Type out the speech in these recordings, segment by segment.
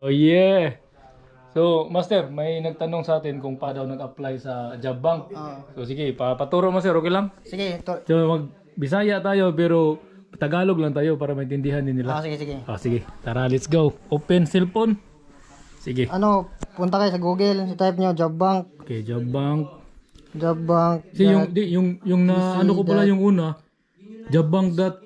Oh yeah. So, Master, may nagtanong sa atin kung pa daw nag-apply sa job bank. Ah. So, sige, papaturo, Master. Okay lang? Sige, to. So, mag-Bisaya tayo, pero Tagalog lang tayo para maintindihan din nila. Ah, sige, sige. Ah, sige. Tara, let's go. Open cellphone. Sige. Ano, punta kayo sa Google, i-type niyo job bank. Okay, job bank. Job bank. Si yung di, yung yung na ano ko pala yung una. Jobbank.co dot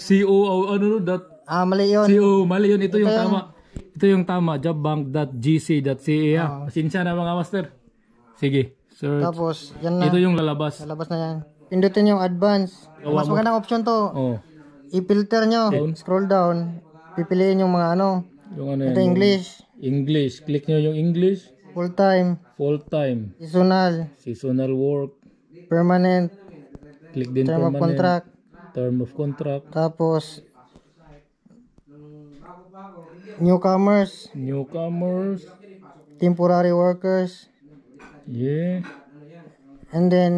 co ano no, dot Ah, mali yon. co mali yon ito Ito yung- tama ito yung tama, jobbank.gc.ca. Ah. Pasensya na mga master. Sige, search. Tapos, yan na. Ito yung lalabas. Lalabas na yan. Pindutin yung advance. Mas magandang option to. Oh. I-filter nyo. Scroll down. Pipiliin yung mga ano. Yung ano yan. Ito English. English. Click nyo yung English. Full time. Full time. Seasonal. Seasonal work. Permanent. Click din permanent. Term of contract. Term of contract. Tapos, Newcomers. Newcomers. Temporary workers. Yeah. And then,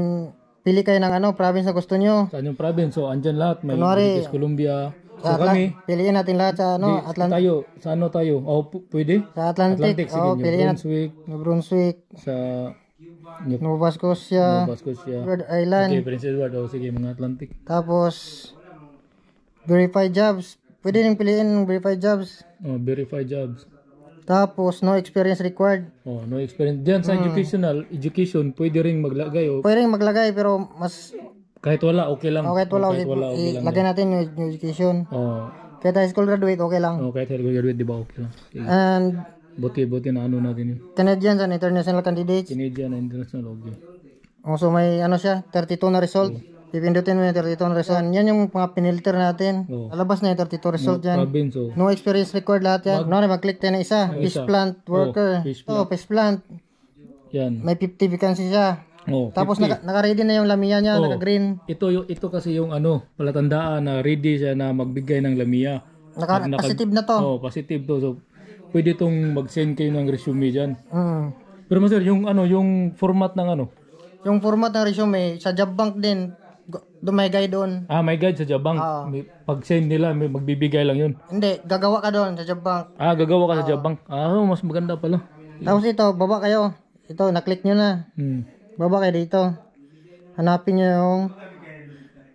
pili kayo ng ano, province na gusto nyo. Saan yung province? So, andyan lahat. May Kunwari, British Columbia. So, Atla- kami. Piliin natin lahat sa ano, di, Atlantic. Tayo, sa ano tayo? O, oh, pwede? Sa Atlantic. Atlantic sige, oh, New Brunswick. New Brunswick. Sa New, Nova Scotia. Nova Scotia. Rhode Island. Okay, Prince Edward. O, oh, sige, mga Atlantic. Tapos, verified jobs. Pwede nang piliin verified jobs. Oh, verified jobs. Tapos, no experience required. Oh, no experience. Diyan sa Hmm. educational, education, pwede ring maglagay. Oh. Pwede rin maglagay pero mas Kahit wala, okay lang. okay to Oh, lang. Kahit wala, okay lang. Ilagay natin yung education. Oh, Kahit high school graduate, okay lang. oh, kahit high school graduate, di ba okay lang. Sige. And Buti, buti na ano natin yun. Canadians and international candidates. Canadian and international, okay. Oh, so may ano siya, 32 na result. Oh. Pipindutin mo yung 32 result. Yan yung mga pinilter natin. Oo. Oh. Lalabas na yung 32 result No, yan. province, oh. No experience record lahat yan. No, mag-click tayo ng isa. Yung ah, Fish isa. plant oh, worker. Oh, fish plant. Oh, fish plant. Yan. May 50 vacancy siya. Oh, Tapos naka, naka-ready na yung lamia niya, Oo. Oh, naka-green. ito yung ito kasi yung ano, palatandaan na ready siya na magbigay ng lamia. Naka, Naka- positive na to. Oh, positive to. So pwede tong mag-send kayo ng resume diyan. Mm. Pero sir, yung ano, yung format ng ano, Yung format ng resume, sa job bank din, doon may guide doon. Ah, ah. may guide sa job bank. Oo. May, pag send nila, may magbibigay lang yun. Hindi, gagawa ka doon sa job bank. Ah, gagawa ka sa ah. job bank. Ah, mas maganda pala. Tapos ito, baba kayo. Ito, naklik click nyo na. Hmm. Baba kayo dito. Hanapin nyo yung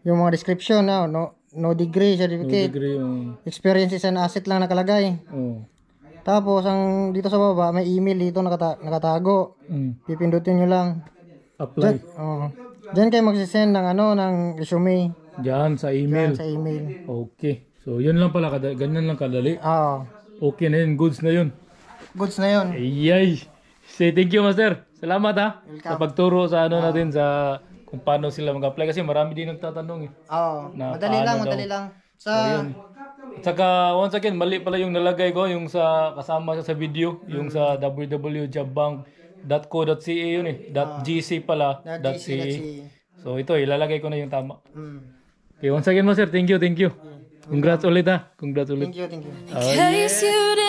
yung mga description na ah, no, no degree No degree yung... Experience is an asset lang nakalagay. Oh. Tapos ang dito sa baba may email dito nakata- nakatago. Mm. Pipindutin nyo lang. Apply. Oo. Diyan kayo magsisend ng ano, ng resume. Diyan sa email. Diyan sa email. Okay. So, yun lang pala. Kada, ganyan lang kadali. Oo. Okay na yun. Goods na yun. Goods na yun. Ayay. Say thank you, Master. Salamat ha. Welcome. Sa pagturo sa ano natin sa kung paano sila mag-apply. Kasi marami din nagtatanong eh. Oo. Na madali paano lang, daw. madali lang. Sa... So, yun. At saka, once again, mali pala yung nalagay ko, yung sa kasama sa video, yung mm. sa WW Job Bank .co.ca yun eh. Uh, ah. .gc pala. .gc. .ca. So ito, ilalagay ko na yung tama. Mm. Okay, once again mo sir, thank you, thank you. Hmm. Congrats ulit ha. Ah. Congrats ulit. Thank you, thank you. Oh, yeah.